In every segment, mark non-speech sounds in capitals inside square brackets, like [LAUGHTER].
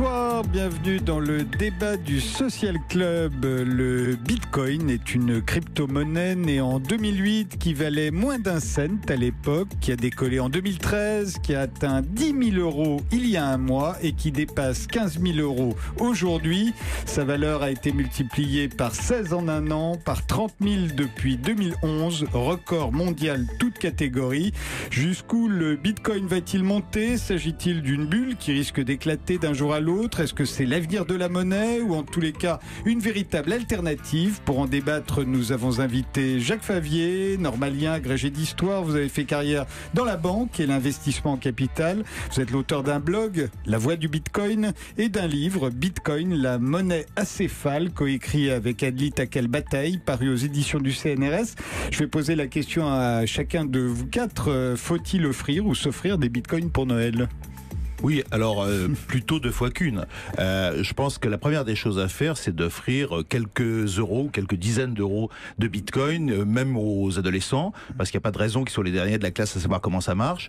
Bonsoir, bienvenue dans le débat du Social Club. Le Bitcoin est une crypto-monnaie née en 2008 qui valait moins d'un cent à l'époque, qui a décollé en 2013, qui a atteint 10 000 euros il y a un mois et qui dépasse 15 000 euros aujourd'hui. Sa valeur a été multipliée par 16 en un an, par 30 000 depuis 2011, record mondial toute catégorie. Jusqu'où le Bitcoin va-t-il monter S'agit-il d'une bulle qui risque d'éclater d'un jour à l'autre est-ce que c'est l'avenir de la monnaie ou en tous les cas une véritable alternative Pour en débattre, nous avons invité Jacques Favier, normalien, agrégé d'histoire. Vous avez fait carrière dans la banque et l'investissement en capital. Vous êtes l'auteur d'un blog, La Voix du Bitcoin, et d'un livre, Bitcoin, la monnaie acéphale, coécrit avec Adli Takel Bataille, paru aux éditions du CNRS. Je vais poser la question à chacun de vous quatre. Euh, faut-il offrir ou s'offrir des bitcoins pour Noël oui, alors euh, [LAUGHS] plutôt deux fois qu'une. Euh, je pense que la première des choses à faire, c'est d'offrir quelques euros, quelques dizaines d'euros de Bitcoin, euh, même aux adolescents, parce qu'il n'y a pas de raison qu'ils soient les derniers de la classe à savoir comment ça marche.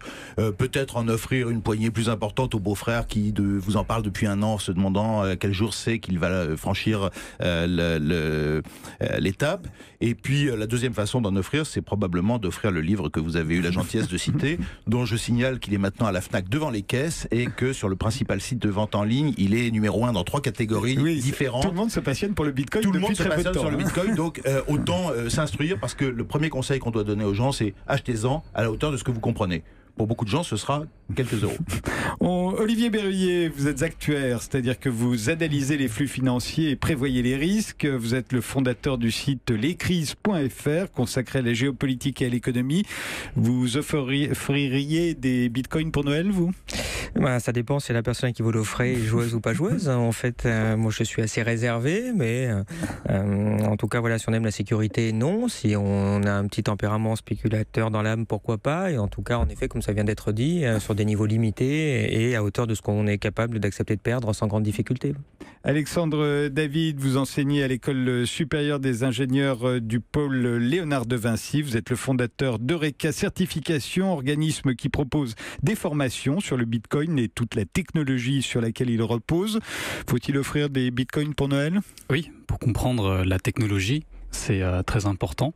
Peut-être en offrir une poignée plus importante aux beau-frère qui de, vous en parle depuis un an, se demandant quel jour c'est qu'il va franchir l'étape. Et puis la deuxième façon d'en offrir, c'est probablement d'offrir le livre que vous avez eu la gentillesse de citer, [LAUGHS] dont je signale qu'il est maintenant à la Fnac devant les caisses que sur le principal site de vente en ligne, il est numéro un dans trois catégories différentes. Tout le monde se passionne pour le Bitcoin. Tout le monde se passionne sur le hein. Bitcoin, donc [LAUGHS] euh, autant euh, s'instruire parce que le premier conseil qu'on doit donner aux gens, c'est achetez-en à la hauteur de ce que vous comprenez pour beaucoup de gens, ce sera quelques euros. [LAUGHS] Olivier Berruyer, vous êtes actuaire, c'est-à-dire que vous analysez les flux financiers et prévoyez les risques. Vous êtes le fondateur du site lescrises.fr consacré à la géopolitique et à l'économie. Vous offririez des bitcoins pour Noël, vous eh ben, Ça dépend, c'est la personne qui vous l'offrait, joueuse ou pas joueuse. [LAUGHS] En fait, euh, moi je suis assez réservé, mais euh, euh, en tout cas, voilà, si on aime la sécurité, non. Si on a un petit tempérament spéculateur dans l'âme, pourquoi pas. Et en tout cas, en effet, comme comme ça vient d'être dit, euh, ah. sur des niveaux limités et à hauteur de ce qu'on est capable d'accepter de perdre sans grande difficulté. Alexandre euh, David, vous enseignez à l'école supérieure des ingénieurs euh, du pôle Léonard de Vinci. Vous êtes le fondateur d'Eureka Certification, organisme qui propose des formations sur le Bitcoin et toute la technologie sur laquelle il repose. Faut-il offrir des Bitcoins pour Noël Oui, pour comprendre la technologie, c'est très important.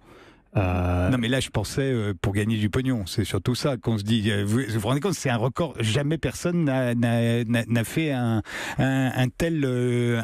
Euh, non, mais là, je pensais euh, pour gagner du pognon. C'est surtout ça qu'on se dit. Euh, vous vous, rendez compte, c'est un record. Jamais personne n'a fait un, tel,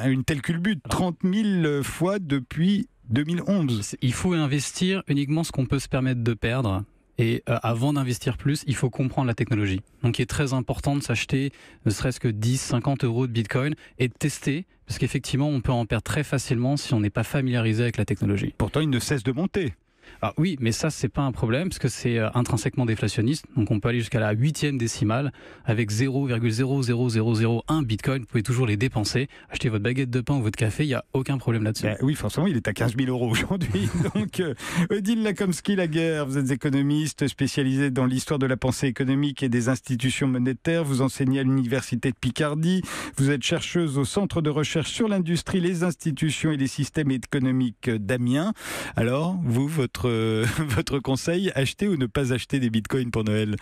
une telle culbute. 30 000 fois depuis 2011. Il faut investir uniquement ce qu'on peut se permettre de perdre. Et avant d'investir plus, il faut comprendre la technologie. Donc il est très important de s'acheter ne serait-ce que 10, 50 euros de Bitcoin et de tester, parce qu'effectivement, on peut en perdre très facilement si on n'est pas familiarisé avec la technologie. Pourtant, il ne cesse de monter. Ah oui, mais ça, c'est pas un problème, parce que c'est euh, intrinsèquement déflationniste. Donc on peut aller jusqu'à la huitième décimale avec 0,00001 bitcoin. Vous pouvez toujours les dépenser, acheter votre baguette de pain ou votre café, il n'y a aucun problème là-dessus. Ben oui, forcément, il est à 15 000 euros aujourd'hui. [LAUGHS] Donc, euh, Odile Lakomski, la guerre, vous êtes économiste spécialisé dans l'histoire de la pensée économique et des institutions monétaires. Vous enseignez à l'Université de Picardie. Vous êtes chercheuse au Centre de recherche sur l'industrie, les institutions et les systèmes économiques d'Amiens. Alors, vous, votre [LAUGHS] votre, conseil Acheter ou ne pas acheter des bitcoins pour Noël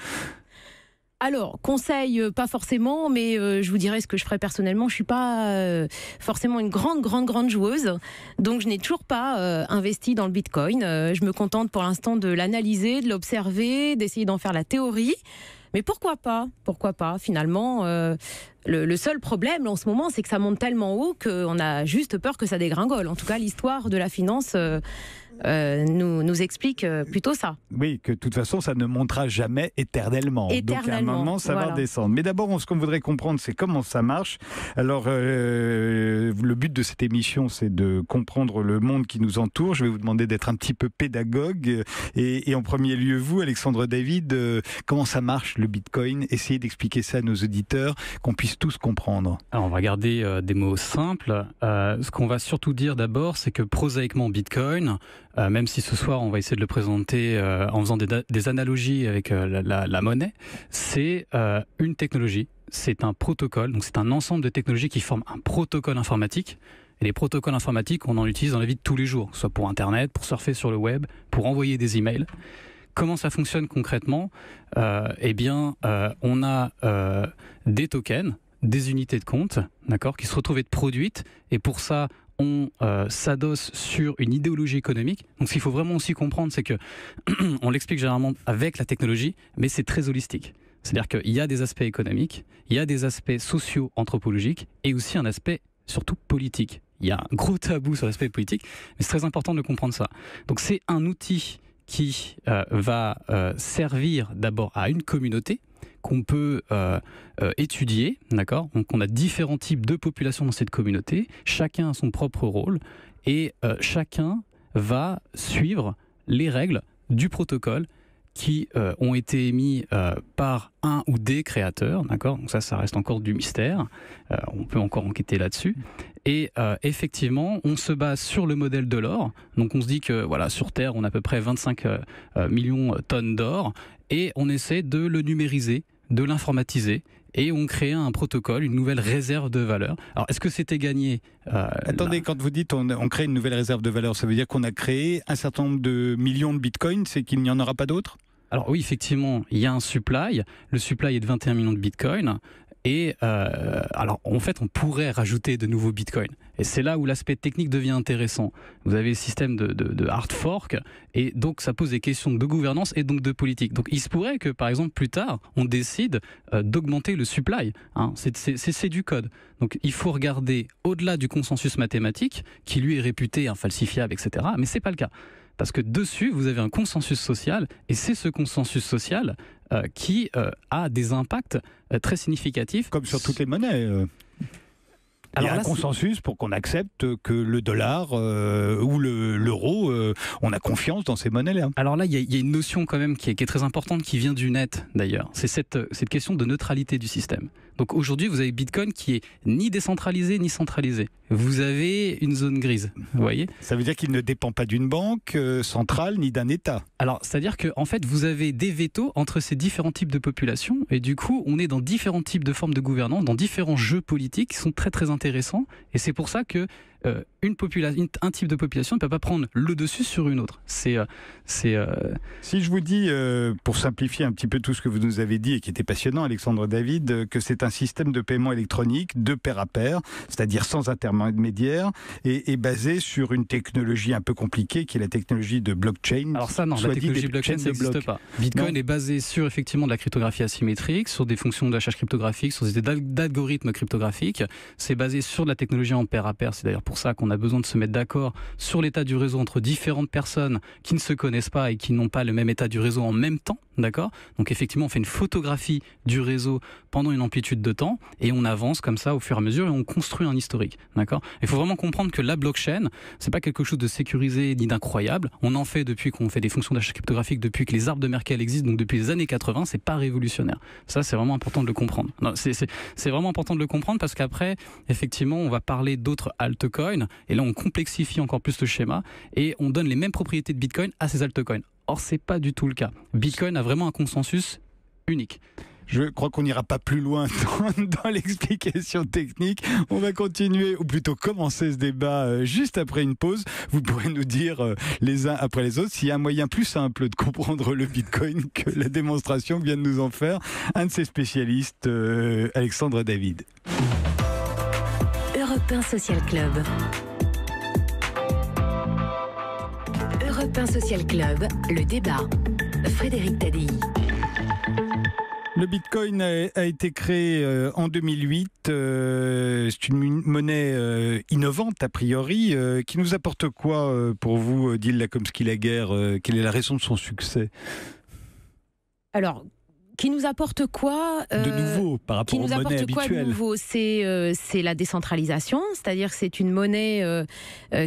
alors, conseil, euh, pas forcément, mais euh, je vous dirais ce que je ferais personnellement. Je suis pas euh, forcément une grande, grande, grande joueuse, donc je n'ai toujours pas investi dans le Bitcoin. je me contente pour l'instant de l'analyser, de l'observer, d'essayer d'en faire la théorie. Mais pourquoi pas Pourquoi pas Finalement, le, seul problème en ce moment, c'est que ça monte tellement haut qu'on a juste peur que ça dégringole. En tout cas, l'histoire de la finance, euh, nous, nous explique euh, plutôt ça. Oui, que de toute façon, ça ne montera jamais éternellement. éternellement Donc à un moment, ça va descendre. Mais d'abord, ce qu'on voudrait comprendre, c'est comment ça marche. Alors, euh, le but de cette émission, c'est de comprendre le monde qui nous entoure. Je vais vous demander d'être un petit peu pédagogue. Et, en premier lieu, vous, Alexandre David, comment ça marche le Bitcoin Essayez d'expliquer ça à nos auditeurs, qu'on puisse tous comprendre. Alors, on va garder des mots simples. ce qu'on va surtout dire d'abord, c'est que prosaïquement, Bitcoin, euh, même si ce soir on va essayer de le présenter euh, en faisant des, analogies avec euh, la, monnaie, c'est une technologie, c'est un protocole, donc c'est un ensemble de technologies qui forment un protocole informatique. Et les protocoles informatiques, on en utilise dans la vie de tous les jours, que ce soit pour Internet, pour surfer sur le web, pour envoyer des emails. Comment ça fonctionne concrètement Eh bien, on a des tokens, des unités de compte, d'accord, qui se retrouvent être produites. Et pour ça, on euh, s'adosse sur une idéologie économique. Donc, ce qu'il faut vraiment aussi comprendre, c'est que [CLEARS THROAT] on l'explique généralement avec la technologie, mais c'est très holistique. C'est-à-dire qu'il y a des aspects économiques, il y a des aspects sociaux, anthropologiques, et aussi un aspect surtout politique. Il y a un gros tabou sur l'aspect politique, mais c'est très important de comprendre ça. Donc, c'est un outil qui euh, va euh, servir d'abord à une communauté, qu'on peut euh, euh, étudier, d'accord Donc on a différents types de populations dans cette communauté, chacun a son propre rôle, et euh, chacun va suivre les règles du protocole qui euh, ont été émis euh, par un ou des créateurs, d'accord Donc ça, ça reste encore du mystère. Euh, on peut encore enquêter là-dessus. Et effectivement, on se base sur le modèle de l'or. Donc on se dit que voilà, sur Terre, on a à peu près 25 millions de tonnes d'or, et on essaie de le numériser, de l'informatiser, et on crée un protocole, une nouvelle réserve de valeur. Alors, est-ce que c'était gagné Attendez, quand vous dites on, on, crée une nouvelle réserve de valeur, ça veut dire qu'on a créé un certain nombre de millions de bitcoins, c'est qu'il n'y en aura pas d'autres alors oui, effectivement, il y a un supply. Le supply est de 21 millions de bitcoins. Et euh, alors, en fait, on pourrait rajouter de nouveaux bitcoins. Et c'est là où l'aspect technique devient intéressant. Vous avez le système de, hard fork, et donc ça pose des questions de gouvernance et donc de politique. Donc il se pourrait que, par exemple, plus tard, on décide euh, d'augmenter le supply. Hein. C'est du code. Donc il faut regarder au-delà du consensus mathématique, qui lui est réputé infalsifiable, etc. Mais c'est pas le cas. Parce que dessus, vous avez un consensus social, et c'est ce consensus social euh, qui euh, a des impacts euh, très significatifs. Comme sur toutes les monnaies. il y a un consensus pour qu'on accepte que le dollar ou le on a confiance dans ces monnaies-là. Alors là, il y, a une notion quand même qui est, très importante, qui vient du net d'ailleurs. C'est euh, cette, question de neutralité du système. Donc aujourd'hui, vous avez Bitcoin qui est ni décentralisé ni centralisé. Vous avez une zone grise, vous voyez. Ça veut dire qu'il ne dépend pas d'une banque euh, centrale ni d'un État. Alors, c'est-à-dire qu'en fait, vous avez des vétos entre ces différents types de populations, et du coup, on est dans différents types de formes de gouvernance, dans différents jeux politiques qui sont très très intéressants, et c'est pour ça que euh, une population, un type de population ne peut pas prendre le dessus sur une autre. C'est, euh, c'est. Euh, si je vous dis, pour simplifier un petit peu tout ce que vous nous avez dit et qui était passionnant, Alexandre David, que c'est un système de paiement électronique de pair à pair, c'est-à-dire sans intermédiaire, et, et, basé sur une technologie un peu compliquée qui est la technologie de blockchain. Alors ça, non. La technologie blockchain Pas. Bitcoin est basé sur effectivement de la cryptographie asymétrique, sur des fonctions de hachage cryptographique, sur des algorithmes cryptographiques. C'est basé sur de la technologie en paire à pair. C'est d'ailleurs pour ça qu'on a besoin de se mettre d'accord sur l'état du réseau entre différentes personnes qui ne se connaissent pas et qui n'ont pas le même état du réseau en même temps. D'accord Donc effectivement, on fait une photographie du réseau pendant une amplitude de temps et on avance comme ça au fur et à mesure et on construit un historique. D'accord Il faut vraiment comprendre que la blockchain, c'est pas quelque chose de sécurisé ni d'incroyable. On en fait depuis qu'on fait des fonctions cryptographique depuis que les arbres de Merkel existent, donc depuis les années 80, c'est pas révolutionnaire. Ça, c'est vraiment important de le comprendre. C'est vraiment important de le comprendre parce qu'après, effectivement, on va parler d'autres altcoins et là, on complexifie encore plus le schéma et on donne les mêmes propriétés de Bitcoin à ces altcoins. Or, c'est pas du tout le cas. Bitcoin a vraiment un consensus unique. Je crois qu'on n'ira pas plus loin [LAUGHS] dans, l'explication technique. On va continuer, ou plutôt commencer ce débat euh, juste après une pause. Vous pourrez nous dire euh, les uns après les autres s'il y a un moyen plus simple de comprendre le Bitcoin que la démonstration vient de nous en faire un de ses spécialistes, euh, Alexandre David. Europe 1 Social Club. Europe Social Club, le débat. Frédéric Taddeï. Le Bitcoin a, été créé euh, en 2008. Euh, c'est une monnaie euh, innovante, a priori, qui nous apporte quoi pour vous, Dil lacomsky laguerre Quelle est la raison de son succès Alors, qui nous apporte quoi De nouveau par rapport qui nous apporte quoi De nouveau, c'est la décentralisation, c'est-à-dire c'est une monnaie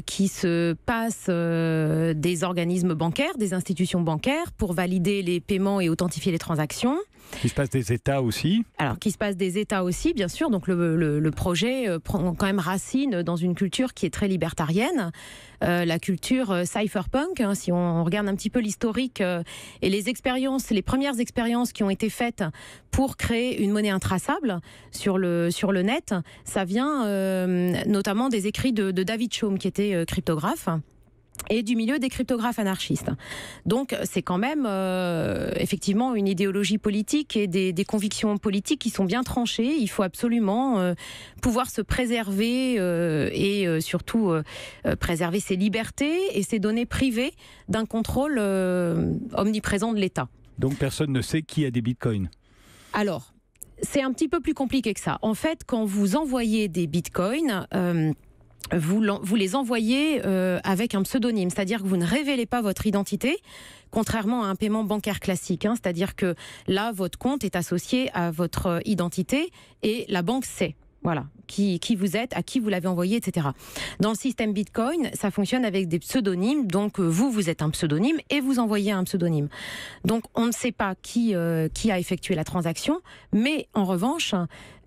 qui se passe des organismes bancaires, des institutions bancaires pour valider les paiements et authentifier les transactions. — Qui se passe des États aussi Alors, qui se passe des États aussi, bien sûr. Donc, le, projet euh, prend quand même racine dans une culture qui est très libertarienne, euh, la culture euh, cypherpunk. Hein, si on regarde un petit peu l'historique et les expériences, les premières expériences qui ont été faites pour créer une monnaie intraçable sur le, sur le net, ça vient notamment des écrits de, David Chaume, qui était cryptographe et du milieu des cryptographes anarchistes. Donc c'est quand même euh, effectivement une idéologie politique et des, convictions politiques qui sont bien tranchées. Il faut absolument euh, pouvoir se préserver euh, et surtout préserver ses libertés et ses données privées d'un contrôle omniprésent de l'État. Donc personne ne sait qui a des bitcoins Alors, c'est un petit peu plus compliqué que ça. En fait, quand vous envoyez des bitcoins vous, les envoyez euh, avec un pseudonyme, c'est-à-dire que vous ne révélez pas votre identité, contrairement à un paiement bancaire classique. Hein. c'est-à-dire que là, votre compte est associé à votre euh, identité et la banque sait. Voilà qui, vous êtes, à qui vous l'avez envoyé, etc. Dans le système Bitcoin, ça fonctionne avec des pseudonymes. Donc euh, vous, vous êtes un pseudonyme et vous envoyez un pseudonyme. Donc on ne sait pas qui, euh, qui a effectué la transaction, mais en revanche,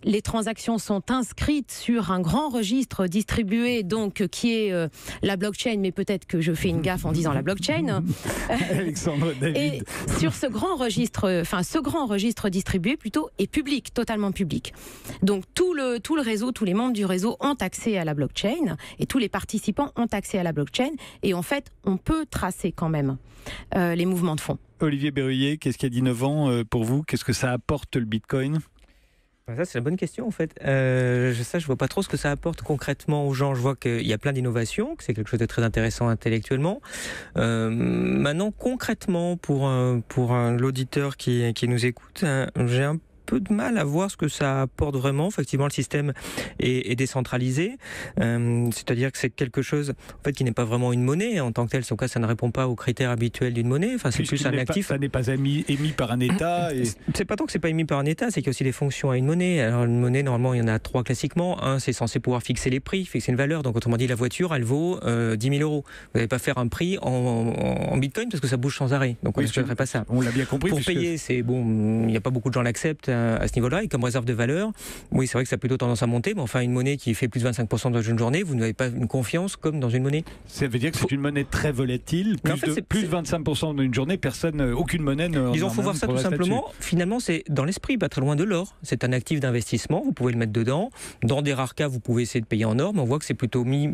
les transactions sont inscrites sur un grand registre distribué, donc qui est euh, la blockchain, mais peut-être que je fais une gaffe en disant la blockchain. [LAUGHS] Alexandre David. Et sur ce grand registre, enfin ce grand registre distribué plutôt est public, totalement public. Donc tout le tout le réseau tous les membres du réseau ont accès à la blockchain et tous les participants ont accès à la blockchain. Et en fait, on peut tracer quand même euh, les mouvements de fonds. Olivier Berruyer, qu'est-ce qu'il y a d'innovant euh, pour vous Qu'est-ce que ça apporte le Bitcoin bah, ça, c'est la bonne question, en fait. Euh, ça, je vois pas trop ce que ça apporte concrètement aux gens. Je vois qu'il y a plein d'innovations, que c'est quelque chose de très intéressant intellectuellement. Euh, maintenant, concrètement, pour, pour l'auditeur qui, qui nous écoute, hein, j'ai un peu de mal à voir ce que ça apporte vraiment. Effectivement, le système est, décentralisé, euh, c'est-à-dire que c'est quelque chose en fait, qui n'est pas vraiment une monnaie en tant que telle. En tout cas, ça ne répond pas aux critères habituels d'une monnaie. Enfin, c'est plus un actif. ça n'est pas émis, par un État. Ah, c'est pas tant que c'est pas émis par un État, c'est qu'il y a aussi des fonctions à une monnaie. Alors, une monnaie, normalement, il y en a trois classiquement. Un, c'est censé pouvoir fixer les prix, fixer une valeur. Donc, autrement dit, la voiture, elle vaut 10 euh, 000 euros. Vous n'allez pas faire un prix en, bitcoin parce que ça bouge sans arrêt. Donc, on ne ferait pas ça. On l'a bien compris. Pour payer, c'est bon, il n'y a pas beaucoup de gens l'acceptent à, ce niveau-là. Et comme réserve de valeur, oui, c'est vrai que ça a plutôt tendance à monter, mais enfin, une monnaie qui fait plus de 25% dans une journée, vous n'avez pas une confiance comme dans une monnaie. Ça veut dire que c'est une monnaie très volatile. Plus, de, plus de 25% dans une journée, personne, euh, aucune monnaie ne. Disons, faut voir ça tout simplement. Finalement, c'est dans l'esprit, pas très loin de l'or. C'est un actif d'investissement, vous pouvez le mettre dedans. Dans des rares cas, vous pouvez essayer de payer en or, mais on voit que c'est plutôt mis,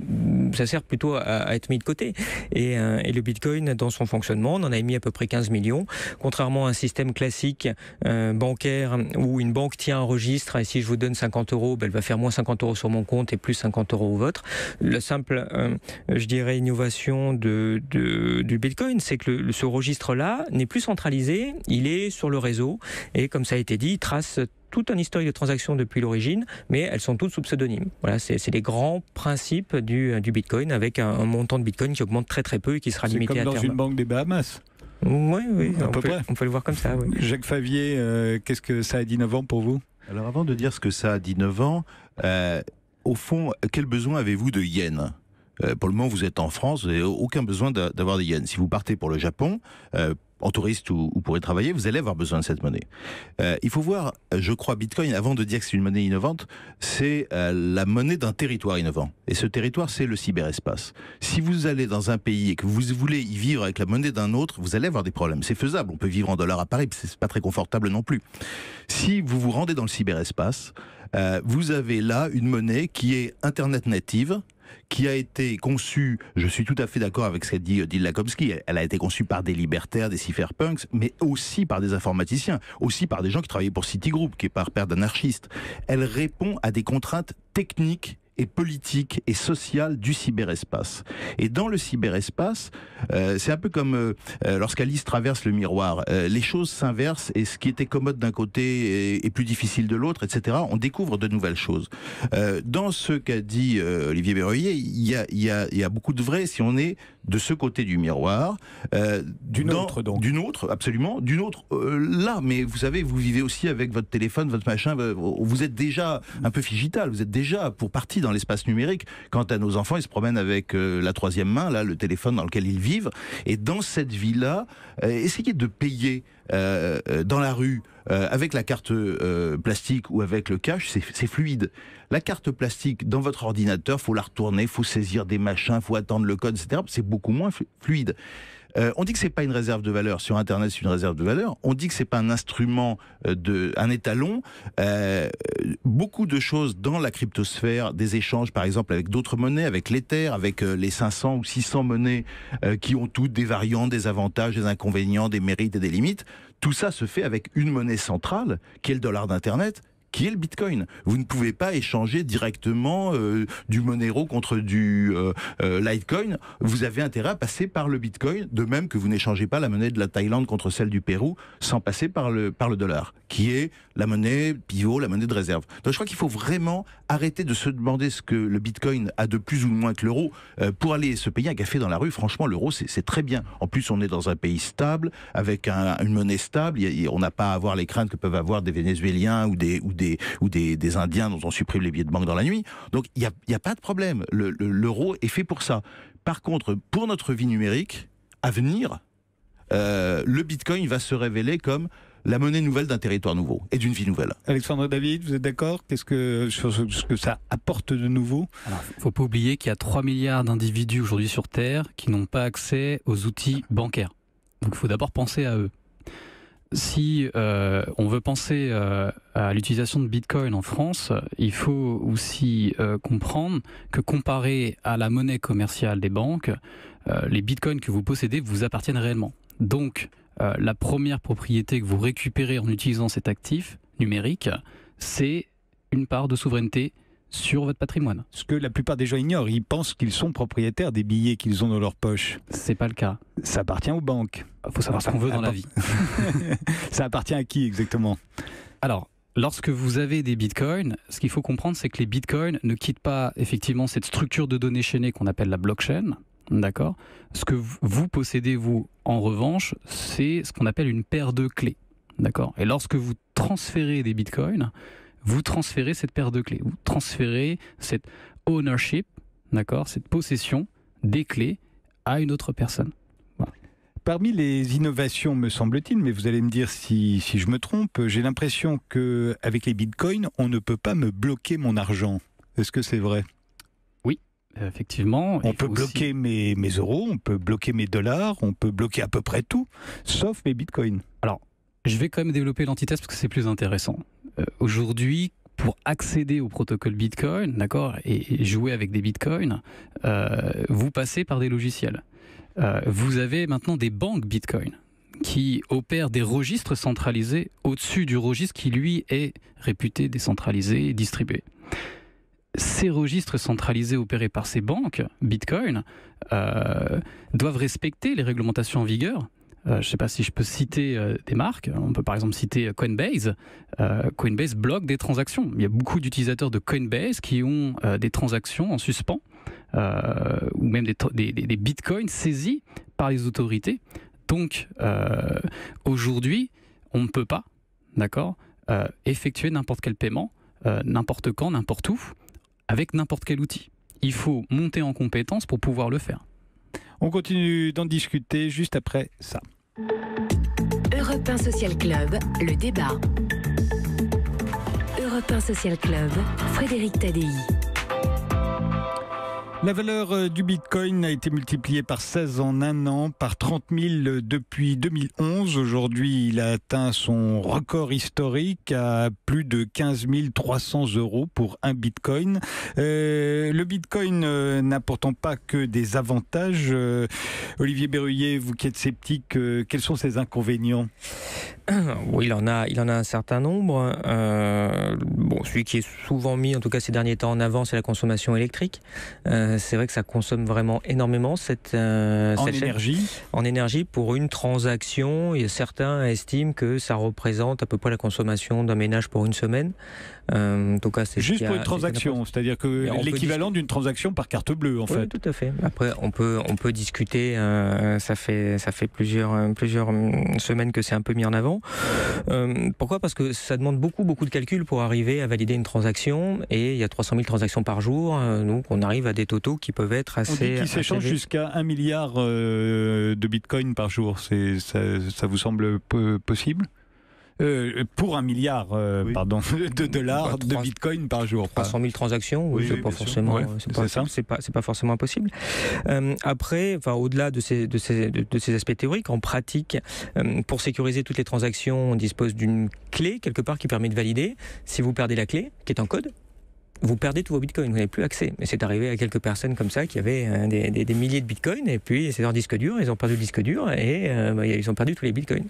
ça sert plutôt à, être mis de côté. Euh, et, le bitcoin, dans son fonctionnement, on en a mis à peu près 15 millions. Contrairement à un système classique euh, bancaire où une banque tient un registre et si je vous donne 50 euros, ben, elle va faire moins 50 euros sur mon compte et plus 50 euros au vôtre. La simple, euh, je dirais, innovation de, du Bitcoin, c'est que ce registre-là n'est plus centralisé, il est sur le réseau et comme ça a été dit, il trace toute une histoire de transactions depuis l'origine, mais elles sont toutes sous pseudonyme. Voilà, c'est les grands principes du, euh, du Bitcoin avec un, montant de Bitcoin qui augmente très très peu et qui sera limité à comme dans une banque des Bahamas. Oui, oui, on, peut, le voir comme ça. Jacques Favier, euh, qu'est-ce que ça a dit 19 ans pour vous Alors avant de dire ce que ça a dit 19 ans, euh, au fond, quel besoin avez-vous de Yen euh, pour le moment, vous êtes en France, vous n'avez aucun besoin d'avoir des yens. Si vous partez pour le Japon, euh, en touriste ou, pour y travailler, vous allez avoir besoin de cette monnaie. Euh, il faut voir, je crois, Bitcoin, avant de dire que c'est une monnaie innovante, c'est la monnaie d'un territoire innovant. Et ce territoire, c'est le cyberespace. Si vous allez dans un pays et que vous voulez y vivre avec la monnaie d'un autre, vous allez avoir des problèmes. C'est faisable, on peut vivre en dollars à Paris, c'est pas très confortable non plus. Si vous vous rendez dans le cyberespace, vous avez là une monnaie qui est Internet native, qui a été conçue, je suis tout à fait d'accord avec ce qu'a dit euh, Odile elle, a été conçue par des libertaires, des cypherpunks, mais aussi par des informaticiens, aussi par des gens qui travaillaient pour Citigroup, qui est par paire d'anarchistes. Elle répond à des contraintes techniques et politique et sociale du cyberespace. Et dans le cyberespace, euh, c'est un peu comme euh, euh, lorsqu'Alice traverse le miroir. les choses s'inversent et ce qui était commode d'un côté est, plus difficile de l'autre, etc. On découvre de nouvelles choses. dans ce qu'a dit Olivier Berruyer, il y a, y, y a beaucoup de vrai si on est de ce côté du miroir. Euh, d'une autre, donc. D'une autre, absolument. D'une autre, euh, là. Mais vous savez, vous vivez aussi avec votre téléphone, votre machin. Vous êtes déjà un peu figital. Vous êtes déjà pour partie dans l'espace numérique. Quant à nos enfants, ils se promènent avec euh, la troisième main, là, le téléphone dans lequel ils vivent. Et dans cette vie-là, essayez de payer dans la rue euh, avec la carte euh, plastique ou avec le cash, c'est fluide. La carte plastique dans votre ordinateur, faut la retourner, faut saisir des machins, faut attendre le code, etc. C'est beaucoup moins fluide. Euh, on dit que c'est pas une réserve de valeur sur Internet, c'est une réserve de valeur. On dit que c'est pas un instrument de, un étalon. beaucoup de choses dans la cryptosphère, des échanges par exemple avec d'autres monnaies, avec l'Ether, avec les 500 ou 600 monnaies qui ont toutes des variants, des avantages, des inconvénients, des mérites et des limites, tout ça se fait avec une monnaie centrale, qui est le dollar d'Internet, qui est le Bitcoin. Vous ne pouvez pas échanger directement euh, du Monero contre du euh, euh, Litecoin. Vous avez intérêt à passer par le Bitcoin, de même que vous n'échangez pas la monnaie de la Thaïlande contre celle du Pérou sans passer par le, par le dollar, qui est la monnaie pivot, la monnaie de réserve. Donc je crois qu'il faut vraiment arrêter de se demander ce que le Bitcoin a de plus ou moins que l'euro pour aller se payer un café dans la rue. Franchement, l'euro, c'est très bien. En plus, on est dans un pays stable, avec une monnaie stable. On n'a pas à avoir les craintes que peuvent avoir des Vénézuéliens ou des ou des, Indiens dont on supprime les billets de banque dans la nuit. Donc il n'y a, a, pas de problème. L'euro est fait pour ça. Par contre, pour notre vie numérique, à venir, euh, le Bitcoin va se révéler comme la monnaie nouvelle d'un territoire nouveau et d'une vie nouvelle. Alexandre David, vous êtes d'accord Qu'est-ce que, ce que ça apporte de nouveau Il ne faut pas oublier qu'il y a 3 milliards d'individus aujourd'hui sur Terre qui n'ont pas accès aux outils bancaires. Donc il faut d'abord penser à eux si euh, on veut penser euh, à l'utilisation de Bitcoin en France, il faut aussi euh, comprendre que comparé à la monnaie commerciale des banques, les Bitcoins que vous possédez vous appartiennent réellement. Donc, la première propriété que vous récupérez en utilisant cet actif numérique, c'est une part de souveraineté sur votre patrimoine. Ce que la plupart des gens ignorent, ils pensent qu'ils sont propriétaires des billets qu'ils ont dans leur poche. C'est pas le cas. Ça appartient aux banques. Il faut savoir ce qu'on veut dans la vie. [LAUGHS] ça appartient à qui exactement Alors, Lorsque vous avez des bitcoins, ce qu'il faut comprendre, c'est que les bitcoins ne quittent pas effectivement cette structure de données chaînées qu'on appelle la blockchain. D'accord Ce que vous possédez, vous, en revanche, c'est ce qu'on appelle une paire de clés. D'accord Et lorsque vous transférez des bitcoins, vous transférez cette paire de clés, vous transférez cette ownership, d'accord, cette possession des clés à une autre personne. Parmi les innovations, me semble-t-il, mais vous allez me dire si, je me trompe, j'ai l'impression que avec les bitcoins, on ne peut pas me bloquer mon argent. Est-ce que c'est vrai Oui, effectivement. On peut bloquer mes, mes euros, on peut bloquer mes dollars, on peut bloquer à peu près tout, sauf mes bitcoins. Alors, je vais quand même développer l'antithèse parce que c'est plus intéressant. Euh, aujourd'hui, pour accéder au protocole Bitcoin, d'accord, et jouer avec des Bitcoins, euh, vous passez par des logiciels. Euh, vous avez maintenant des banques Bitcoin qui opèrent des registres centralisés au-dessus du registre qui, lui, est réputé décentralisé et distribué. Ces registres centralisés opérés par ces banques Bitcoin doivent respecter les réglementations en vigueur euh, je ne sais pas si je peux citer euh, des marques. On peut par exemple citer euh, Coinbase. Coinbase bloque des transactions. Il y a beaucoup d'utilisateurs de Coinbase qui ont des transactions en suspens ou même des, bitcoins saisis par les autorités. Donc aujourd'hui, on ne peut pas, d'accord, effectuer n'importe quel paiement, n'importe quand, n'importe où, avec n'importe quel outil il faut monter en compétence pour pouvoir le faire. On continue d'en discuter juste après ça. Europe 1 Social Club, le débat. Europe 1 Social Club, Frédéric tadi la valeur euh, du Bitcoin a été multipliée par 16 en un an, par 30 000 euh, depuis 2011. Aujourd'hui, il a atteint son record historique à plus de 15 300 euros pour un Bitcoin. Euh, le Bitcoin n'a pourtant pas que des avantages. Olivier Berruyer, vous qui êtes sceptique, quels sont ses inconvénients oui, [CLEARS THROAT] il en a, il en a un certain nombre. Hein. Euh, bon, celui qui est souvent mis, en tout cas ces derniers temps en avant, c'est la consommation électrique. Euh, c'est vrai que ça consomme vraiment énormément cette, euh, énergie. En énergie pour une transaction, certains estiment que ça représente à peu près la consommation d'un ménage pour une semaine. Euh, c'est juste pour une transaction, c'est-à-dire que l'équivalent d'une transaction par carte bleue, en oui, Tout à fait. Après, on peut on peut discuter. Euh, ça fait ça fait plusieurs euh, plusieurs hum, semaines que c'est un peu mis en avant. pourquoi Parce que ça demande beaucoup beaucoup de calculs pour arriver à valider une transaction et il y a 300 000 transactions par jour, donc on arrive à des totaux qui peuvent être assez. On dit s'échangent jusqu'à 1 milliard de bitcoins par jour. ça vous semble possible euh, pour un milliard euh, pardon, [LAUGHS] de dollars de bitcoin par jour. 100 000 transactions, c'est pas, forcément, pas, pas, forcément impossible. Euh, après, enfin, au-delà de ces, de ces aspects théoriques, en pratique, pour sécuriser toutes les transactions, on dispose d'une clé quelque part qui permet de valider. Si vous perdez la clé, qui est en code, vous perdez tous vos bitcoins, vous n'avez plus accès. Mais c'est arrivé à quelques personnes comme ça qui avaient euh, des, milliers de bitcoins et puis c'est leur disque dur, ils ont perdu le disque dur et euh, bah, ils ont perdu tous les bitcoins.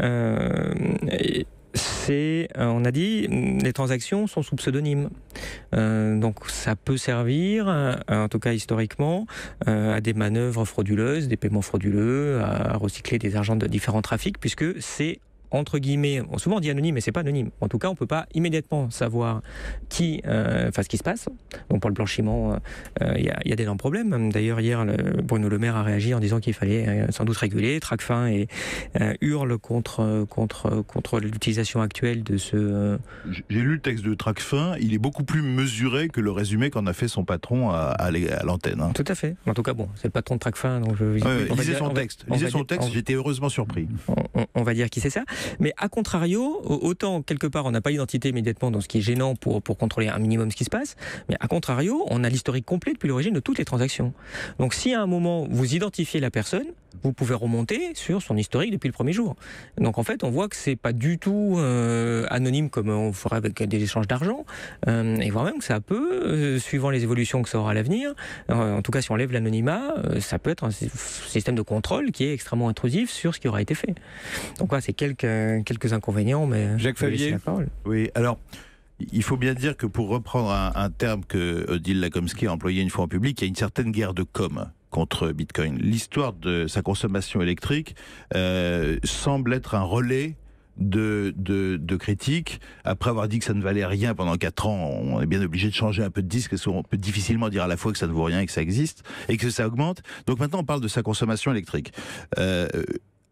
Euh, c'est, on a dit, les transactions sont sous pseudonyme. donc ça peut servir, en tout cas historiquement, à des manœuvres frauduleuses, des paiements frauduleux, à recycler des argents de différents trafics, puisque c'est entre guillemets, on souvent dit anonyme, mais c'est pas anonyme. En tout cas, on peut pas immédiatement savoir qui, euh, ce qui se passe. Donc pour le blanchiment, euh, euh, il y, a, y d'énormes problèmes. D'ailleurs hier, Bruno Le Maire a réagi en disant qu'il fallait sans doute réguler. Tracfin et hurle contre contre contre l'utilisation actuelle de ce. J'ai lu le texte de Tracfin. Il est beaucoup plus mesuré que le résumé qu'en a fait son patron à, l'antenne. Hein. Tout à fait. En tout cas, bon, c'est le patron de Tracfin, donc je. lisez son texte. son texte. J'étais heureusement surpris. on va dire qui c'est ça. Mais à contrario, autant quelque part on n'a pas l'identité immédiatement dans ce qui est gênant pour, pour contrôler un minimum ce qui se passe, mais à contrario, on a l'historique complet depuis l'origine de toutes les transactions. Donc si à un moment vous identifiez la personne, vous pouvez remonter sur son historique depuis le premier jour. Donc en fait, on voit que c'est pas du tout euh, anonyme comme on ferait avec des échanges d'argent, euh, et voire même que ça peut, euh, suivant les évolutions que ça aura à l'avenir, en tout cas si on lève l'anonymat, ça peut être un système de contrôle qui est extrêmement intrusif sur ce qui aura été fait. Donc voilà, c'est quelques, quelques inconvénients, mais Jacques Favier. Oui, alors. Il faut bien dire que pour reprendre un, terme que Odile Lagomski a employé une fois en public, il y a une certaine guerre de com contre Bitcoin. L'histoire de sa consommation électrique euh, semble être un relais de, critiques. Après avoir dit que ça ne valait rien pendant quatre ans, on est bien obligé de changer un peu de disque, parce qu'on peut difficilement dire à la fois que ça ne vaut rien et que ça existe, et que ça augmente. Donc maintenant, on parle de sa consommation électrique. Euh,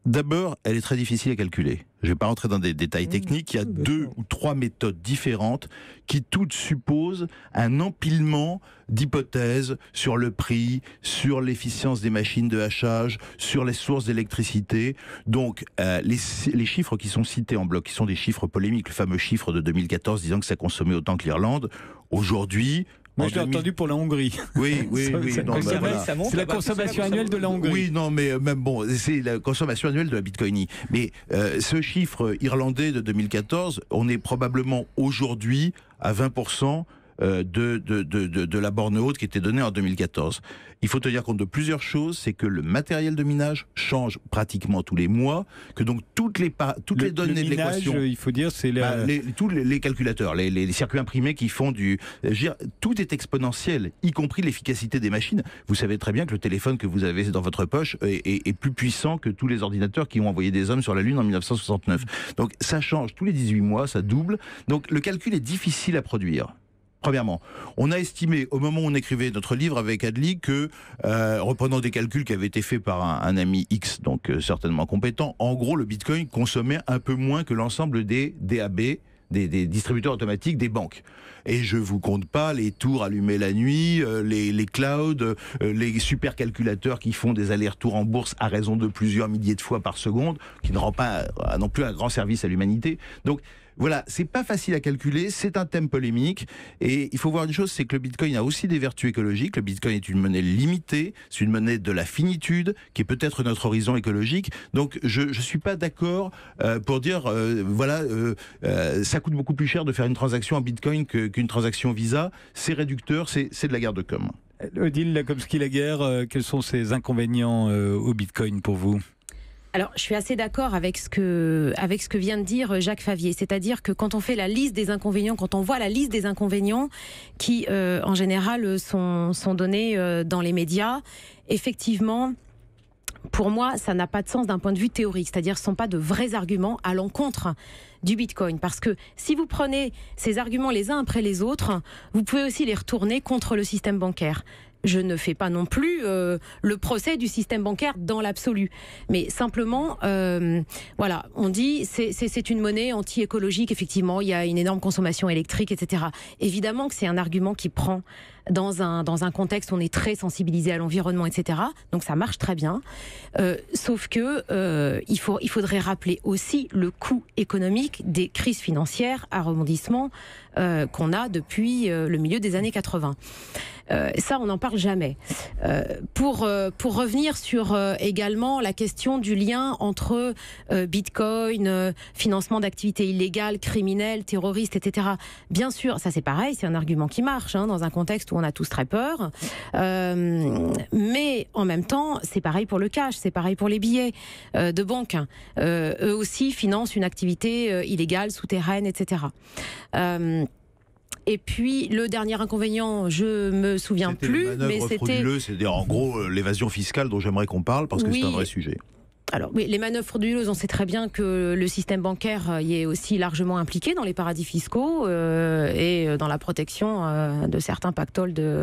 D'abord, elle est très difficile à calculer. Je ne vais pas rentrer dans des détails mmh, techniques. Il y a deux ou trois méthodes différentes qui toutes supposent un empilement d'hypothèses sur le prix, sur l'efficience des machines de hachage, sur les sources d'électricité. Donc, euh, les, les, chiffres qui sont cités en bloc, qui sont des chiffres polémiques, le fameux chiffre de 2014 disant que ça consommait autant que l'Irlande, aujourd'hui, moi, je l'ai entendu pour la Hongrie. [LAUGHS] Oui, oui, oui. Bah, c'est la consommation annuelle de la Hongrie. Oui, non, mais euh, même bon, c'est la consommation annuelle de la bitcoinie. Mais euh, ce chiffre irlandais de 2014, on est probablement aujourd'hui à 20% euh, de, de, la borne haute qui était donnée en 2014. Il faut tenir compte de plusieurs choses, c'est que le matériel de minage change pratiquement tous les mois, que donc toutes les, toutes les données le de l'équation... Euh, il faut dire, c'est bah, les, tous les, calculateurs, les, circuits imprimés qui font du... Dire, tout est exponentiel, y compris l'efficacité des machines. Vous savez très bien que le téléphone que vous avez dans votre poche est plus puissant que tous les ordinateurs qui ont envoyé des hommes sur la Lune en 1969. Donc ça change tous les 18 mois, ça double. Donc le calcul est difficile à produire. Premièrement, on a estimé au moment où on écrivait notre livre avec Adli que, euh, reprenant des calculs qui avaient été faits par un, ami X, donc euh, certainement compétent, en gros le Bitcoin consommait un peu moins que l'ensemble des DAB, des, distributeurs automatiques des banques. Et je vous compte pas les tours allumés la nuit, euh, les, clouds, les supercalculateurs qui font des allers-retours en bourse à raison de plusieurs milliers de fois par seconde, qui ne rend pas non plus un grand service à l'humanité. Donc voilà, c'est pas facile à calculer, c'est un thème polémique. Et il faut voir une chose, c'est que le bitcoin a aussi des vertus écologiques. Le bitcoin est une monnaie limitée, c'est une monnaie de la finitude, qui est peut-être notre horizon écologique. Donc je ne suis pas d'accord euh, pour dire, euh, voilà, euh, ça coûte beaucoup plus cher de faire une transaction en bitcoin qu'une transaction Visa. C'est réducteur, c'est de la guerre de com. Odile la guerre, quels sont ses inconvénients au bitcoin pour vous alors, je suis assez d'accord avec ce que avec ce que vient de dire Jacques Favier, c'est-à-dire que quand on fait la liste des inconvénients, quand on voit la liste des inconvénients qui, euh, en général, sont donnés euh, dans les médias, effectivement pour moi, ça n'a pas de sens d'un point de vue théorique, c'est-à-dire ce ne sont pas de vrais arguments à l'encontre du Bitcoin. Parce que si vous prenez ces arguments les uns après les autres, vous pouvez aussi les retourner contre le système bancaire je ne fais pas non plus euh, le procès du système bancaire dans l'absolu. Mais simplement, euh, voilà, on dit c'est une monnaie anti-écologique, effectivement, il y a une énorme consommation électrique, etc. Évidemment que c'est un argument qui prend dans un, dans un contexte où on est très sensibilisé à l'environnement, etc. Donc ça marche très bien. Euh, sauf que il, faut, il faudrait rappeler aussi le coût économique des crises financières à rebondissement euh, qu'on a depuis euh, le milieu des années 80. Euh, ça, on n'en parle jamais. Euh, pour pour revenir sur également la question du lien entre Bitcoin, financement d'activités illégales, criminelles, terroristes, etc. Bien sûr, ça c'est pareil, c'est un argument qui marche hein, dans un contexte où on a tous très peur. mais en même temps, c'est pareil pour le cash, c'est pareil pour les billets de banque. Hein. eux aussi financent une activité illégale, souterraine, etc. Euh, et puis le dernier inconvénient, je me souviens plus, mais c'était c'est en gros euh, l'évasion fiscale dont j'aimerais qu'on parle parce que c'est un vrai sujet. Alors, oui, les manœuvres frauduleuses, on sait très bien que le système bancaire euh, y est aussi largement impliqué dans les paradis fiscaux euh, et dans la protection de certains pactoles de,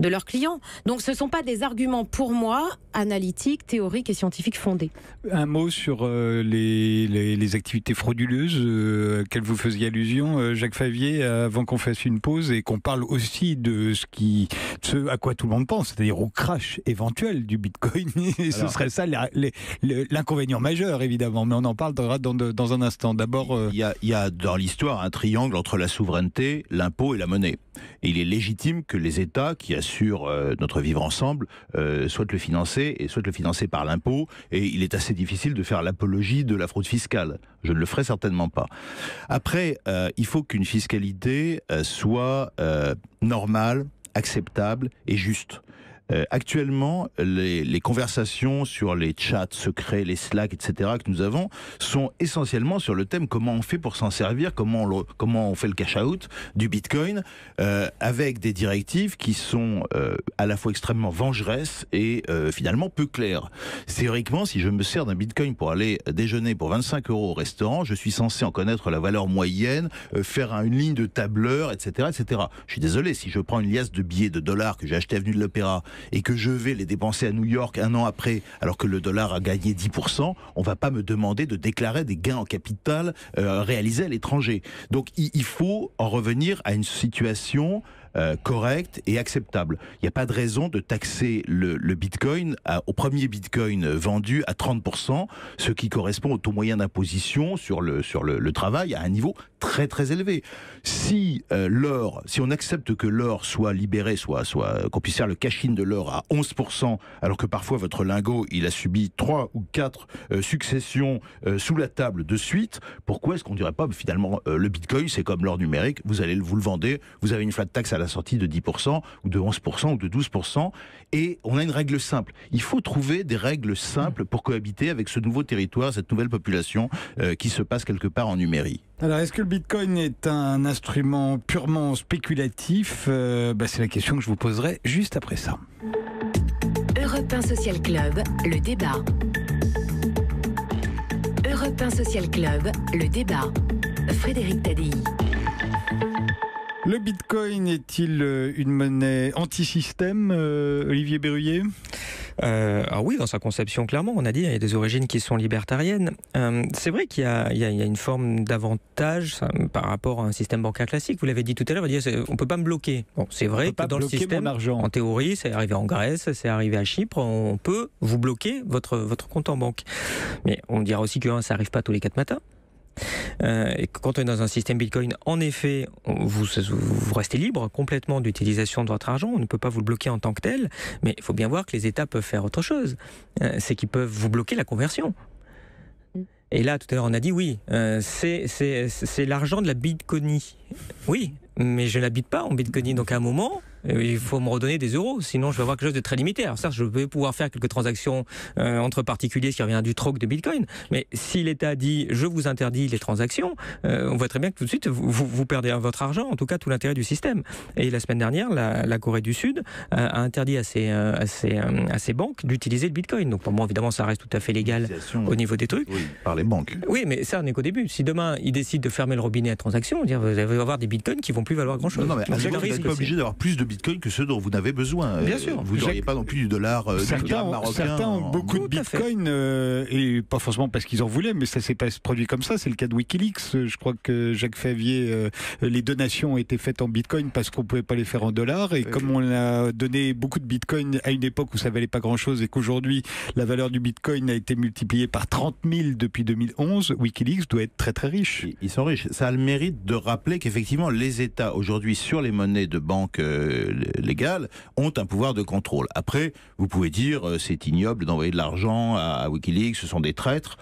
de leurs clients. Donc ce ne sont pas des arguments pour moi analytiques, théoriques et scientifiques fondés. Un mot sur euh, les, les, activités frauduleuses euh, auxquelles vous faisiez allusion, euh, Jacques Favier, avant qu'on fasse une pause et qu'on parle aussi de ce, qui, ce à quoi tout le monde pense, c'est-à-dire au crash éventuel du Bitcoin. [LAUGHS] ce serait ça l'inconvénient majeur, évidemment, mais on en parlera dans, dans, un instant. D'abord, il y, a, y a dans l'histoire un triangle entre la souveraineté, l'impôt et la monnaie. Et il est légitime que les États qui assurent sur euh, notre vivre ensemble euh, soit le financer et soit le financer par l'impôt. Et il est assez difficile de faire l'apologie de la fraude fiscale. Je ne le ferai certainement pas. Après, euh, il faut qu'une fiscalité soit normale, acceptable et juste. Euh, actuellement, les, conversations sur les chats secrets, les Slack, etc. que nous avons sont essentiellement sur le thème comment on fait pour s'en servir, comment on, comment on fait le cash-out du Bitcoin, euh, avec des directives qui sont euh, à la fois extrêmement vengeresses et finalement peu claires. Théoriquement, si je me sers d'un Bitcoin pour aller déjeuner pour 25 euros au restaurant, je suis censé en connaître la valeur moyenne, faire une ligne de tableur, etc., etc. Je suis désolé, si je prends une liasse de billets de dollars que j'ai acheté à Venue de l'Opéra et que je vais les dépenser à New York un an après, alors que le dollar a gagné 10%, on va pas me demander de déclarer des gains en capital euh, réalisés à l'étranger. Donc il faut en revenir à une situation euh, correct et acceptable. Il n'y a pas de raison de taxer le, Bitcoin au premier Bitcoin vendu à 30%, ce qui correspond au taux moyen d'imposition sur, le, sur le, travail à un niveau très très élevé. Si euh, l'or, si on accepte que l'or soit libéré, soit, soit euh, qu'on puisse faire le cash de l'or à 11%, alors que parfois votre lingot, il a subi 3 ou 4 successions sous la table de suite, pourquoi est-ce qu'on ne dirait pas finalement le Bitcoin, c'est comme l'or numérique, vous allez vous le vendez, vous avez une flat tax à la sortie de 10% ou de 11% ou de 12%. Et on a une règle simple. Il faut trouver des règles simples pour cohabiter avec ce nouveau territoire, cette nouvelle population euh, qui se passe quelque part en numérique. Alors, est-ce que le Bitcoin est un instrument purement spéculatif euh, bah, C'est la question que je vous poserai juste après ça. Social Club, le débat. Europe Social Club, le débat. Frédéric Taddeï le bitcoin est-il euh, une monnaie anti-système, euh, Olivier Berruyer euh, ah oui, dans sa conception, clairement, on a dit, il y a des origines qui sont libertariennes. c'est vrai qu'il y, a une forme d'avantage par rapport à un système bancaire classique. Vous l'avez dit tout à l'heure, on ne peut pas me bloquer. Bon, c'est vrai que dans le système, argent, en théorie, c'est arrivé en Grèce, c'est arrivé à Chypre, on peut vous bloquer votre, votre compte en banque. Mais on dira aussi que ça arrive pas tous les quatre matins. Euh, et quand on est dans un système Bitcoin, en effet, vous, vous restez libre complètement d'utilisation de votre argent. On ne peut pas vous bloquer en tant que tel, mais il faut bien voir que les États peuvent faire autre chose. Euh, c'est qu'ils peuvent vous bloquer la conversion. Mm. Et là, tout à l'heure, on a dit oui, euh, c'est l'argent de la bitconie. Oui, mais je n'habite pas en bitconie. Donc à un moment, il faut me redonner des euros, sinon je vais avoir quelque chose de très limité. Alors certes, je vais pouvoir faire quelques transactions euh, entre particuliers, ce qui revient du troc de Bitcoin, mais si l'État dit je vous interdis les transactions, euh, on voit très bien que tout de suite, vous, vous, perdez votre argent, en tout cas tout l'intérêt du système. Et la semaine dernière, la, Corée du Sud a interdit à ses, euh, à ses, à ses banques d'utiliser le Bitcoin. Donc pour moi, évidemment, ça reste tout à fait légal au niveau des trucs. Oui, par les banques. Oui, mais ça, n'est qu'au début. Si demain, ils décident de fermer le robinet à transactions, on va dire, vous allez avoir des Bitcoins qui vont plus valoir grand-chose. Non, mais obligé d'avoir plus de bitcoin que ceux dont vous n'avez besoin. Bien sûr. Vous n'auriez pas non plus du dollar euh, certains, marocain. Certains ont beaucoup de bitcoin, euh, et pas forcément parce qu'ils en voulaient, mais ça s'est pas produit comme ça. C'est le cas de Wikileaks. Je crois que Jacques Favier, euh, les donations ont été faites en bitcoin parce qu'on pouvait pas les faire en dollars. Et comme on a donné beaucoup de bitcoin à une époque où ça valait pas grand chose et qu'aujourd'hui, la valeur du bitcoin a été multipliée par 30 000 depuis 2011, Wikileaks doit être très très riche. Ils sont riches. Ça a le mérite de rappeler qu'effectivement, les États aujourd'hui sur les monnaies de banque légales ont un pouvoir de contrôle. Après, vous pouvez dire euh, c'est ignoble d'envoyer de l'argent à WikiLeaks, ce sont des traîtres.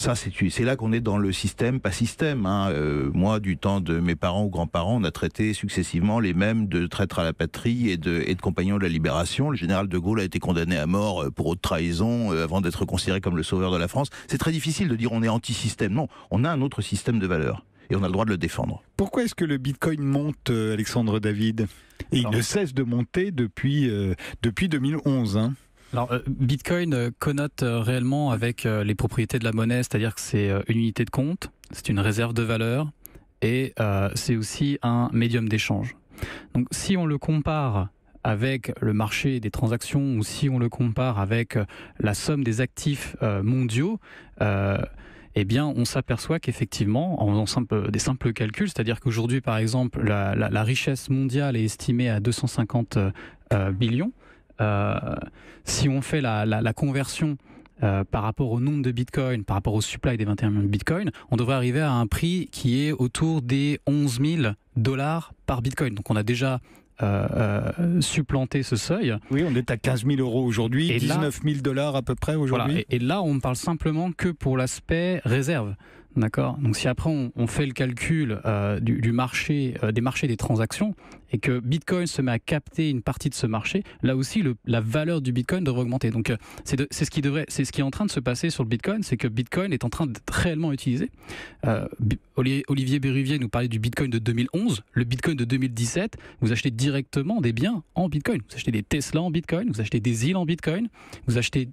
Ça, c'est là qu'on est dans le système, pas système. Hein. Euh, moi, du temps de mes parents ou grands-parents, on a traité successivement les mêmes de traîtres à la patrie et de, et de compagnons de la libération. Le général de Gaulle a été condamné à mort euh, pour haute trahison avant d'être considéré comme le sauveur de la France. C'est très difficile de dire on est anti-système. Non, on a un autre système de valeurs et on a le droit de le défendre. Pourquoi est-ce que le Bitcoin monte, euh, Alexandre David il ne cesse de monter depuis, euh, depuis 2011. Hein. Alors, euh, Bitcoin connote réellement avec les propriétés de la monnaie, c'est-à-dire que c'est une unité de compte, c'est une réserve de valeur et c'est aussi un médium d'échange. Donc, si on le compare avec le marché des transactions ou si on le compare avec la somme des actifs mondiaux, eh bien, on s'aperçoit qu'effectivement, en faisant euh, des simples calculs, c'est-à-dire qu'aujourd'hui, par exemple, la, richesse mondiale est estimée à 250 euh, euh, billions. si on fait la, conversion par rapport au nombre de bitcoins, par rapport au supply des 21 millions de bitcoins, on devrait arriver à un prix qui est autour des 11 000 dollars par bitcoin. Donc on a déjà euh, euh, supplanter ce seuil. Oui, on est à 15 000 euros aujourd'hui, 19 000 dollars à peu près aujourd'hui. et, et là, on ne parle simplement que pour l'aspect réserve. D'accord. Donc si après on, fait le calcul euh, du, marché, euh, des marchés des transactions et que Bitcoin se met à capter une partie de ce marché, là aussi la valeur du Bitcoin devrait augmenter. Donc euh, c'est ce qui devrait, c'est ce qui est en train de se passer sur le Bitcoin, c'est que Bitcoin est en train d'être réellement utilisé. Olivier Béruvier nous parlait du Bitcoin de 2011, le Bitcoin de 2017. Vous achetez directement des biens en Bitcoin. Vous achetez des Tesla en Bitcoin, vous achetez des îles en Bitcoin, vous achetez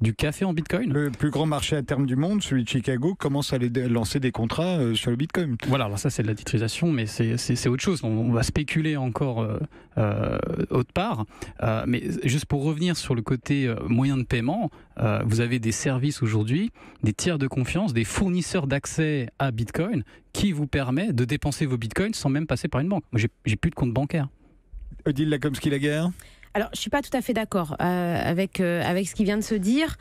du café en Bitcoin. Le plus grand marché à terme du monde, celui de Chicago, commence à les lancer des contrats euh, sur le Bitcoin. Voilà, alors ça c'est de la titrisation, mais c'est autre chose. On, va spéculer encore euh, euh, autre part. mais juste pour revenir sur le côté moyen de paiement, vous avez des services aujourd'hui, des tiers de confiance, des fournisseurs d'accès à Bitcoin qui vous permet de dépenser vos Bitcoins sans même passer par une banque. Moi, j'ai plus de compte bancaire. Odile Lacomsky-Laguerre alors, je suis pas tout à fait d'accord avec avec ce qui vient de se dire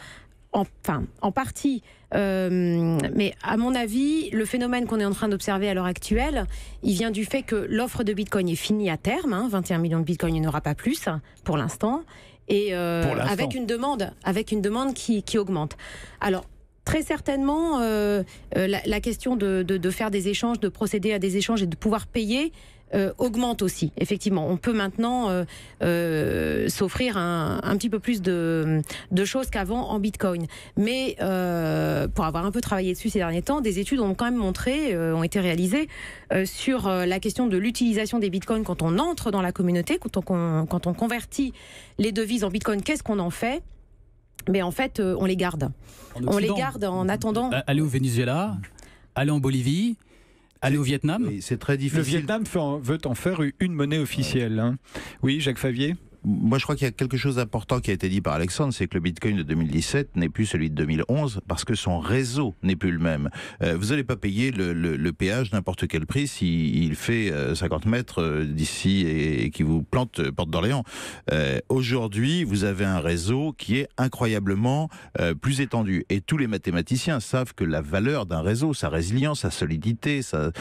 enfin, en partie, euh, mais à mon avis, le phénomène qu'on est en train d'observer à l'heure actuelle, il vient du fait que l'offre de Bitcoin est finie à terme. 21 hein, millions de Bitcoin, il n'y aura pas plus pour l'instant, et euh, avec une demande, avec une demande qui, augmente. Alors. Très certainement, euh, la, question de, faire des échanges, de procéder à des échanges et de pouvoir payer, euh, augmente aussi. Effectivement, on peut maintenant euh, euh, s'offrir un, petit peu plus de, choses qu'avant en Bitcoin. Mais pour avoir un peu travaillé dessus ces derniers temps, des études ont quand même montré, ont été réalisées sur la question de l'utilisation des Bitcoins quand on entre dans la communauté, quand on, quand on convertit les devises en Bitcoin, qu'est-ce qu'on en fait mais en fait, on les garde. On les garde en attendant. Aller au Venezuela, aller en Bolivie, Aller au Vietnam C'est très difficile. Le Vietnam veut en, faire une monnaie officielle. Hein. Oui, Jacques Favier moi, je crois qu'il y a quelque chose d'important qui a été dit par Alexandre, c'est que le Bitcoin de 2017 n'est plus celui de 2011 parce que son réseau n'est plus le même. Euh, vous n'allez pas payer le, péage n'importe quel prix s'il fait 50 euh, mètres euh, d'ici et, qu'il qui vous plante porte d'Orléans. Aujourd'hui, vous avez un réseau qui est incroyablement plus étendu. Et tous les mathématiciens savent que la valeur d'un réseau, sa résilience, sa solidité, sa,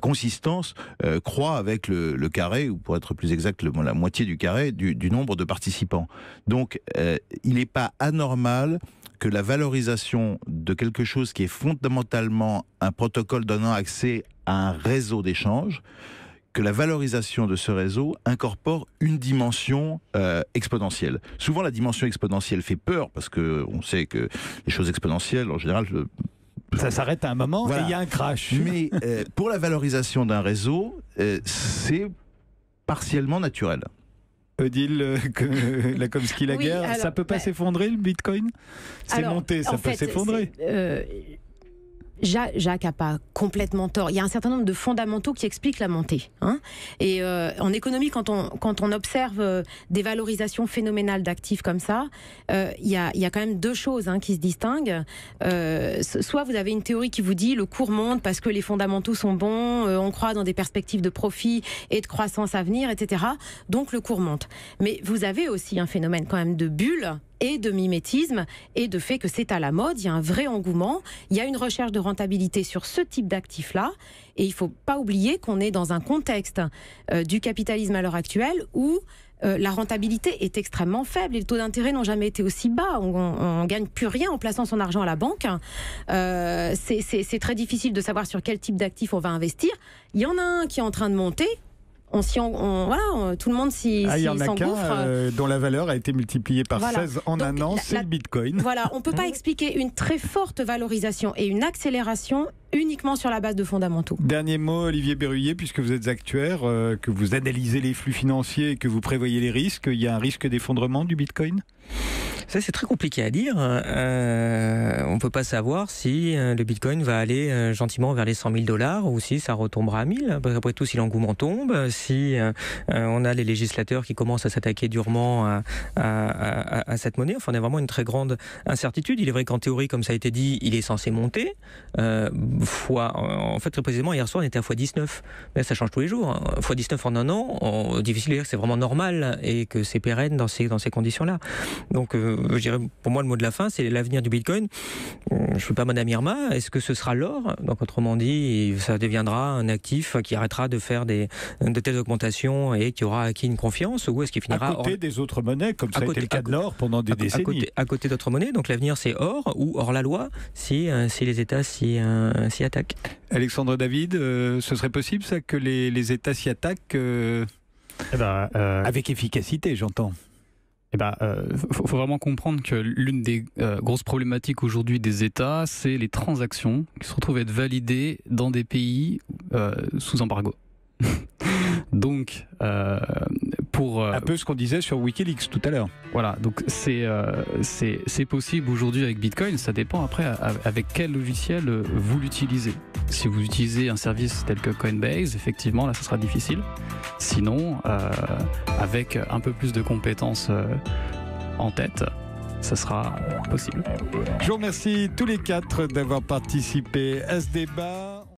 consistance, croît avec le, carré, ou pour être plus exact, la moitié du carré du, nombre de participants. Donc, euh, il n'est pas anormal que la valorisation de quelque chose qui est fondamentalement un protocole donnant accès à un réseau d'échanges, que la valorisation de ce réseau incorpore une dimension euh, exponentielle. Souvent, la dimension exponentielle fait peur parce que on sait que les choses exponentielles, en général, euh, Ça s'arrête à un moment et il y a un crash. Mais pour la valorisation d'un réseau, c'est partiellement naturel. Odile, euh, [LAUGHS] que, la Comsky Laguerre, ça peut pas bah, s'effondrer le Bitcoin C'est monté, ça peut s'effondrer. Euh, Jacques a pas complètement tort. Il y a un certain nombre de fondamentaux qui expliquent la montée. Hein. et euh, en économie, quand on, quand on observe euh, des valorisations phénoménales d'actifs comme ça, euh, il, y a, quand même deux choses hein, qui se distinguent. soit vous avez une théorie qui vous dit le cours monte parce que les fondamentaux sont bons, on croit dans des perspectives de profit et de croissance à venir, etc. Donc le cours monte. Mais vous avez aussi un phénomène quand même de bulle et de mimétisme et de fait que c'est à la mode, il y a un vrai engouement, il y a une recherche de rentabilité sur ce type d'actifs-là et il faut pas oublier qu'on est dans un contexte euh, du capitalisme à l'heure actuelle où euh, la rentabilité est extrêmement faible et les taux d'intérêt n'ont jamais été aussi bas. On, ne gagne plus rien en plaçant son argent à la banque. Euh, c'est très difficile de savoir sur quel type d'actifs on va investir. Il y en a un qui est en train de monter, on voilà, tout le monde s'y ah, en a Euh, dont la valeur a été multipliée par 16 en un an, c'est le Bitcoin. Voilà, on peut pas [LAUGHS] expliquer une très forte valorisation et une accélération uniquement sur la base de fondamentaux. Dernier mot, Olivier Berruyer, puisque vous êtes actuaire, euh, que vous analysez les flux financiers et que vous prévoyez les risques, il y a un risque d'effondrement du Bitcoin ça, c'est très compliqué à dire. Euh, on ne peut pas savoir si euh, le Bitcoin va aller gentiment vers les 100 000 dollars ou si ça retombera à 1000. Après tout, si l'engouement tombe, si on a les législateurs qui commencent à s'attaquer durement à, cette monnaie, on a vraiment une très grande incertitude. Il est vrai qu'en théorie, comme ça a été dit, il est censé monter. Euh, fois, en fait, très précisément, hier soir, on était à fois 19. Mais ça change tous les jours. x hein. Fois 19 en un an, difficile de dire que c'est vraiment normal et que c'est pérenne dans ces, dans ces conditions-là. Donc, euh, je dirais, pour moi, le mot de la fin, c'est l'avenir du Bitcoin. Hum, je ne suis pas Madame Irma. Est-ce que ce sera l'or Donc, autrement dit, ça deviendra un actif qui arrêtera de faire des, de telles augmentations et qui aura acquis une confiance Ou est-ce qu'il finira. À côté des autres monnaies, comme ça a été le cas de l'or pendant des décennies. À côté, d'autres monnaies. Donc, l'avenir, c'est or ou hors la loi si, euh, si les États s'y si, euh, s'y attaque. Alexandre David, euh, ce serait possible ça que les, États s'y attaquent euh, eh ben, euh, avec efficacité, j'entends. Eh ben, faut, vraiment comprendre que l'une des grosses problématiques aujourd'hui des États, c'est les transactions qui se retrouvent à être validées dans des pays sous embargo. [LAUGHS] Donc, euh, un peu ce qu'on disait sur Wikileaks tout à l'heure. Voilà, donc c'est euh, c'est possible aujourd'hui avec Bitcoin, ça dépend après avec quel logiciel euh, vous l'utilisez. Si vous utilisez un service tel que Coinbase, effectivement, là, ça sera difficile. Sinon, avec un peu plus de compétences en tête, ça sera possible. Je vous remercie tous les quatre d'avoir participé à ce débat.